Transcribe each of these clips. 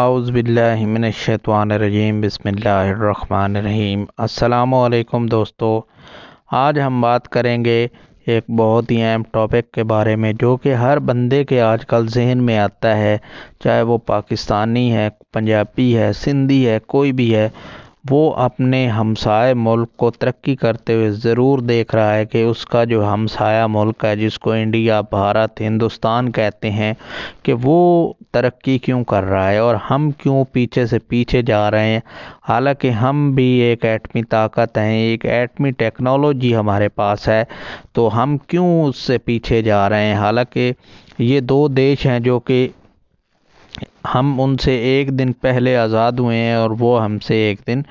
आउज़बिल्लिमिनशैतवानरजीम बसमीम् अल्लाम दोस्तों आज हम बात करेंगे एक बहुत ही अहम टॉपिक के बारे में जो कि हर बंदे के आजकल जहन में आता है चाहे वो पाकिस्तानी है पंजाबी है सिंधी है कोई भी है वो अपने हमसाय मुल्क को तरक्की करते हुए ज़रूर देख रहा है कि उसका जो हमसाया मुल्क है जिसको इंडिया भारत हिंदुस्तान कहते हैं कि वो तरक्की क्यों कर रहा है और हम क्यों पीछे से पीछे जा रहे हैं हालांकि हम भी एक एटमी ताकत हैं एक एटमी टेक्नोलॉजी हमारे पास है तो हम क्यों उससे पीछे जा रहे हैं हालांकि ये दो देश हैं जो कि हम उनसे एक दिन पहले आज़ाद हुए हैं और वो हमसे एक दिन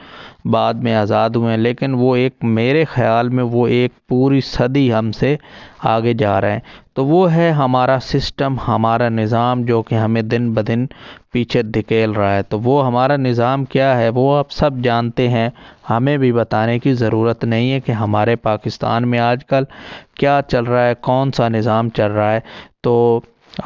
बाद में आज़ाद हुए हैं लेकिन वो एक मेरे ख़्याल में वो एक पूरी सदी हमसे आगे जा रहे हैं तो वो है हमारा सिस्टम हमारा निज़ाम जो कि हमें दिन ब दिन पीछे धकेल रहा है तो वो हमारा निज़ाम क्या है वो आप सब जानते हैं हमें भी बताने की ज़रूरत नहीं है कि हमारे पाकिस्तान में आजकल क्या चल रहा है कौन सा निज़ाम चल रहा है तो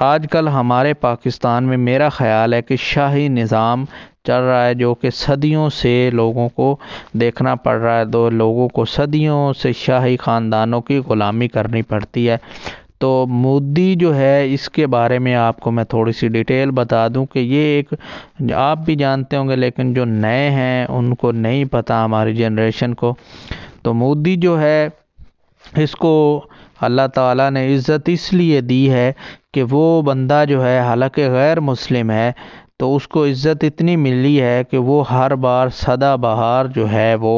आजकल हमारे पाकिस्तान में मेरा ख़्याल है कि शाही निज़ाम चल रहा है जो कि सदियों से लोगों को देखना पड़ रहा है दो तो लोगों को सदियों से शाही ख़ानदानों की ग़ुलामी करनी पड़ती है तो मोदी जो है इसके बारे में आपको मैं थोड़ी सी डिटेल बता दूं कि ये एक आप भी जानते होंगे लेकिन जो नए हैं उनको नहीं पता हमारी जनरेशन को तो मोदी जो है इसको अल्लाह ताला ने इज़्ज़त इसलिए दी है कि वो बंदा जो है हालांकि गैर मुस्लिम है तो उसको इज़्ज़त इतनी मिली है कि वो हर बार सदा बहार जो है वो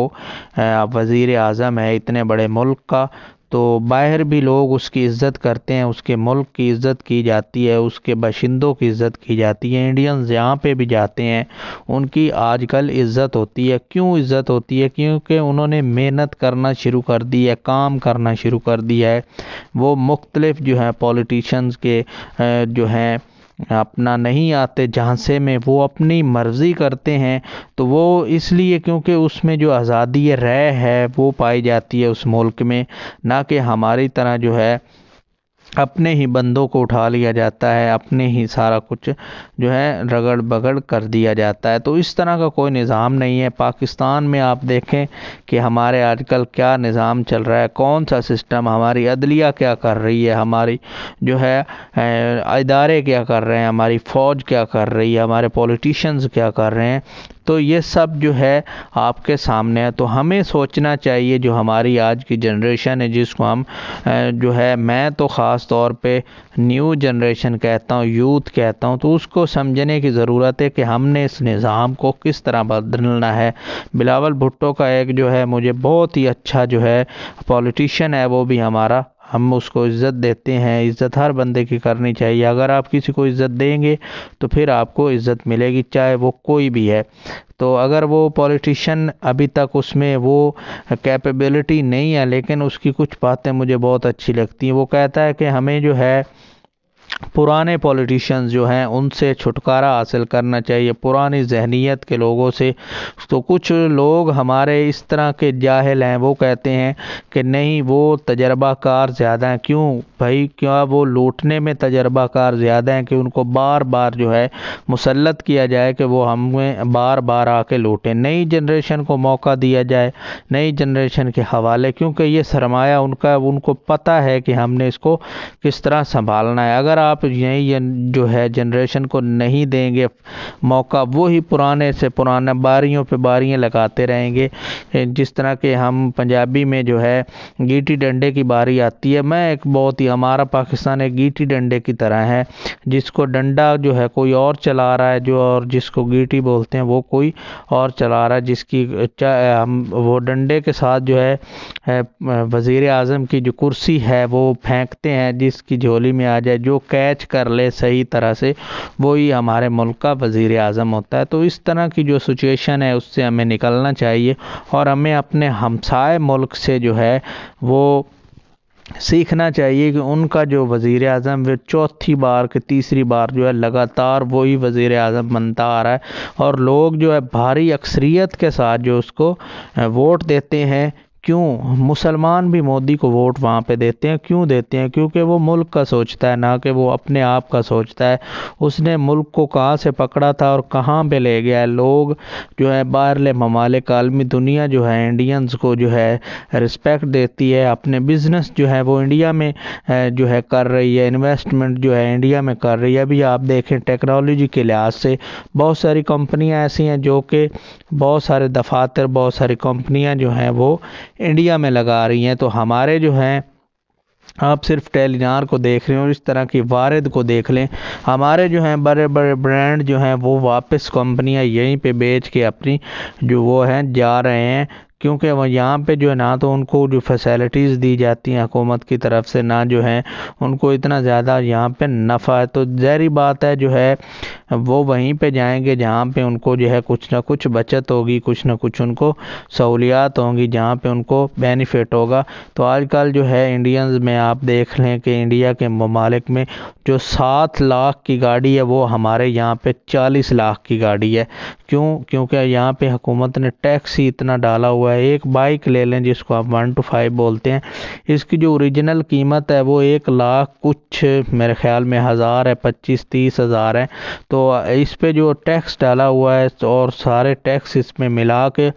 वज़ी अजम है इतने बड़े मुल्क का तो बाहर भी लोग उसकी इज़्ज़त करते हैं उसके मुल्क की इज़्ज़त की जाती है उसके बाशिंदों की इज़्ज़त की जाती है इंडियंस यहाँ पे भी जाते हैं उनकी आजकल इज़्ज़त होती है क्यों इज़्ज़त होती है क्योंकि उन्होंने मेहनत करना शुरू कर दी है काम करना शुरू कर दिया है वो मुख्तलिफ़ जो हैं पॉलिटिशन्स के जो हैं अपना नहीं आते झांसे में वो अपनी मर्ज़ी करते हैं तो वो इसलिए क्योंकि उसमें जो आज़ादी रह है वो पाई जाती है उस मुल्क में ना कि हमारी तरह जो है अपने ही बंदों को उठा लिया जाता है अपने ही सारा कुछ जो है रगड़ बगड़ कर दिया जाता है तो इस तरह का कोई निज़ाम नहीं है पाकिस्तान में आप देखें कि हमारे आजकल क्या निज़ाम चल रहा है कौन सा सिस्टम हमारी अदलिया क्या कर रही है हमारी जो है इदारे क्या कर रहे हैं हमारी फ़ौज क्या कर रही है हमारे पॉलिटिशन्स क्या कर रहे हैं तो ये सब जो है आपके सामने है तो हमें सोचना चाहिए जो हमारी आज की जनरेशन है जिसको हम जो है मैं तो ख़ास तौर पे न्यू जनरेशन कहता हूँ यूथ कहता हूँ तो उसको समझने की ज़रूरत है कि हमने इस निज़ाम को किस तरह बदलना है बिलावल भुट्टो का एक जो है मुझे बहुत ही अच्छा जो है पॉलिटिशन है वो भी हमारा हम उसको इज़्ज़त देते हैं इज़्ज़त हर बंदे की करनी चाहिए अगर आप किसी को इज़्ज़त देंगे तो फिर आपको इज़्ज़त मिलेगी चाहे वो कोई भी है तो अगर वो पॉलिटिशन अभी तक उसमें वो कैपेबिलिटी नहीं है लेकिन उसकी कुछ बातें मुझे बहुत अच्छी लगती हैं वो कहता है कि हमें जो है पुराने पॉलिटिशियंस जो हैं उनसे छुटकारा हासिल करना चाहिए पुरानी जहनीत के लोगों से तो कुछ लोग हमारे इस तरह के जाहिल हैं वो कहते हैं कि नहीं वो तजर्बाकार ज़्यादा हैं क्यों भाई क्या वो लूटने में तजर्बाकार ज़्यादा हैं कि उनको बार बार जो है मुसलत किया जाए कि वो हमें बार बार आके लूटें नई जनरेशन को मौका दिया जाए नई जनरेशन के हवाले क्योंकि ये सरमाया उनका उनको पता है कि हमने इसको किस तरह संभालना है अगर आप यही जो है जनरेशन को नहीं देंगे मौका वो ही पुराने से पुराने बारियों पे बारियाँ लगाते रहेंगे जिस तरह के हम पंजाबी में जो है गीटी डंडे की बारी आती है मैं एक बहुत ही हमारा पाकिस्तान एक गीटी डंडे की तरह है जिसको डंडा जो है कोई और चला रहा है जो और जिसको गीटी बोलते हैं वो कोई और चला रहा है जिसकी हम वो डंडे के साथ जो है वज़ी अजम की जो कुर्सी है वो फेंकते हैं जिसकी झोली में आ जाए जो कैच कर ले सही तरह से वही हमारे मुल्क का वज़ी अजम होता है तो इस तरह की जो सिचुएशन है उससे हमें निकलना चाहिए और हमें अपने हमसाए मुल्क से जो है वो सीखना चाहिए कि उनका जो वज़ी अजम वे चौथी बार के तीसरी बार जो है लगातार वही वज़ी अजम बनता आ रहा है और लोग जो है भारी अक्सरीत के साथ जो उसको वोट देते हैं क्यों मुसलमान भी मोदी को वोट वहाँ पे देते हैं क्यों देते हैं क्योंकि वो मुल्क का सोचता है ना कि वो अपने आप का सोचता है उसने मुल्क को कहाँ से पकड़ा था और कहाँ पे ले गया है लोग जो है बाहरले ममालिक आलमी दुनिया जो है इंडियंस को जो है रिस्पेक्ट देती है अपने बिजनेस जो है वो इंडिया में जो है कर रही है इन्वेस्टमेंट जो है इंडिया में कर रही है अभी आप देखें टेक्नोलॉजी के लिहाज से बहुत सारी कंपनियाँ ऐसी हैं जो कि बहुत सारे दफातर बहुत सारी कंपनियाँ जो हैं वो इंडिया में लगा रही हैं तो हमारे जो हैं आप सिर्फ टेलीनार को देख रहे हो इस तरह की वारद को देख लें हमारे जो हैं बड़े बड़े ब्रांड जो हैं वो वापस कंपनियां यहीं पे बेच के अपनी जो वो हैं जा रहे हैं क्योंकि वह यहाँ पे जो है ना तो उनको जो फैसिलिटीज़ दी जाती हैं हुकूमत की तरफ से ना जो है उनको इतना ज़्यादा यहाँ पे नफ़ा है तो जहरी बात है जो है वो वहीं पे जाएंगे जहाँ पे उनको जो है कुछ ना कुछ बचत होगी कुछ ना कुछ उनको सहूलियात होंगी जहाँ पे उनको बेनिफिट होगा तो आजकल जो है इंडियंस में आप देख लें कि इंडिया के ममालिक में जो सात लाख की गाड़ी है वो हमारे यहाँ पे चालीस लाख की गाड़ी है क्यों क्योंकि यहाँ पे हुकूमत ने टैक्स ही इतना डाला हुआ है एक बाइक ले लें जिसको आप वन टू फाइव बोलते हैं इसकी जो ओरिजिनल कीमत है वो एक लाख कुछ मेरे ख्याल में हज़ार है पच्चीस तीस हज़ार है तो तो इस पे जो टैक्स डाला हुआ है और सारे टैक्स इसमें मिला के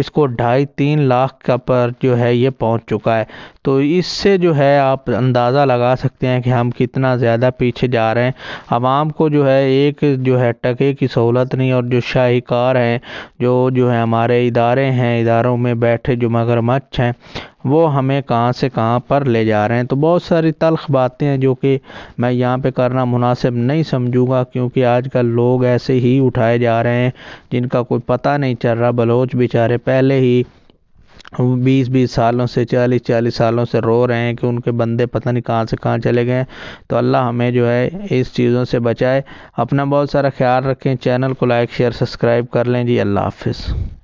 इसको ढाई तीन लाख का पर जो है ये पहुंच चुका है तो इससे जो है आप अंदाज़ा लगा सकते हैं कि हम कितना ज़्यादा पीछे जा रहे हैं आवाम को जो है एक जो है टके की सहूलत नहीं और जो शाहीकार हैं जो जो है हमारे इदारे हैं इदारों में बैठे जो मगरमच्छ हैं वो हमें कहाँ से कहाँ पर ले जा रहे हैं तो बहुत सारी तलख बातें हैं जो कि मैं यहाँ पे करना मुनासिब नहीं समझूंगा क्योंकि आजकल लोग ऐसे ही उठाए जा रहे हैं जिनका कोई पता नहीं चल रहा बलोच बेचारे पहले ही बीस बीस सालों से चालीस चालीस सालों से रो रहे हैं कि उनके बंदे पता नहीं कहाँ से कहाँ चले गए तो अल्लाह हमें जो है इस चीज़ों से बचाए अपना बहुत सारा ख्याल रखें चैनल को लाइक शेयर सब्सक्राइब कर लें जी अल्लाह हाफिज़